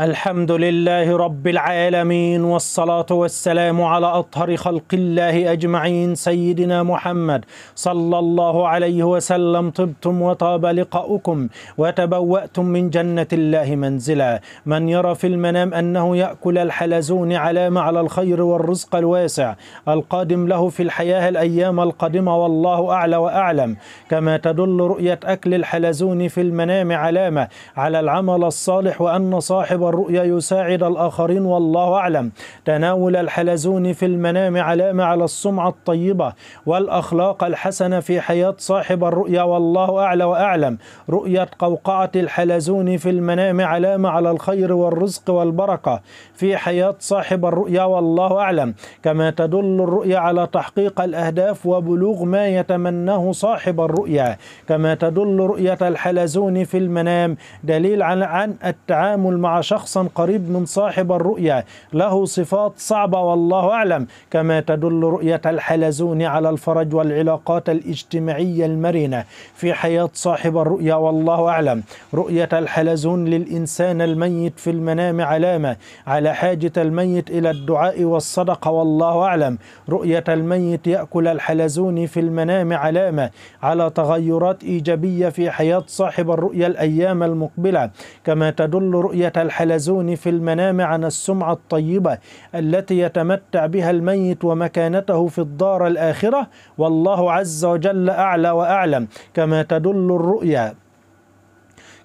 الحمد لله رب العالمين والصلاة والسلام على أطهر خلق الله أجمعين سيدنا محمد صلى الله عليه وسلم طبتم وطاب لقاؤكم وتبوأتم من جنة الله منزلا من يرى في المنام أنه يأكل الحلزون علامة على الخير والرزق الواسع القادم له في الحياة الأيام القادمة والله أعلى وأعلم كما تدل رؤية أكل الحلزون في المنام علامة على العمل الصالح وأن صاحب والرؤيا يساعد الآخرين والله أعلم تناول الحلزون في المنام علامة على السمعة الطيبة والأخلاق الحسنة في حياة صاحب الرؤيا والله أعلى وأعلم رؤية قوقعة الحلزون في المنام علامة على الخير والرزق والبركة في حياة صاحب الرؤيا والله أعلم كما تدل الرؤيا على تحقيق الأهداف وبلوغ ما يتمناه صاحب الرؤيا كما تدل رؤية الحلزون في المنام دليل عن التعامل مع شخص شخصا قريب من صاحب الرؤيا له صفات صعبة والله أعلم كما تدل رؤية الحلزون على الفرج والعلاقات الاجتماعية المرنة في حياة صاحب الرؤيا والله أعلم رؤية الحلزون للإنسان الميت في المنام علامة على حاجة الميت إلى الدعاء والصدقة والله أعلم رؤية الميت يأكل الحلزون في المنام علامة على تغيرات إيجابية في حياة صاحب الرؤيا الأيام المقبلة كما تدل رؤية الحلزون يعالجون في المنام عن السمعة الطيبة التي يتمتع بها الميت ومكانته في الدار الآخرة والله عز وجل أعلى وأعلم كما تدل الرؤيا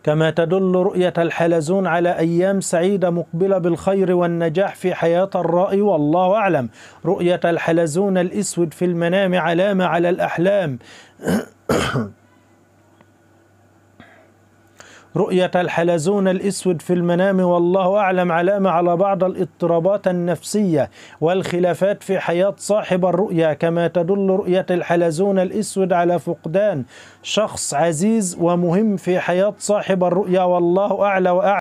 كما تدل رؤية الحلزون على أيام سعيدة مقبلة بالخير والنجاح في حياة الرائي والله أعلم رؤية الحلزون الأسود في المنام علامة على الأحلام رؤية الحلزون الأسود في المنام والله أعلم علامة على بعض الاضطرابات النفسية والخلافات في حياة صاحب الرؤية كما تدل رؤية الحلزون الأسود على فقدان شخص عزيز ومهم في حياة صاحب الرؤية والله أعلى وأعلم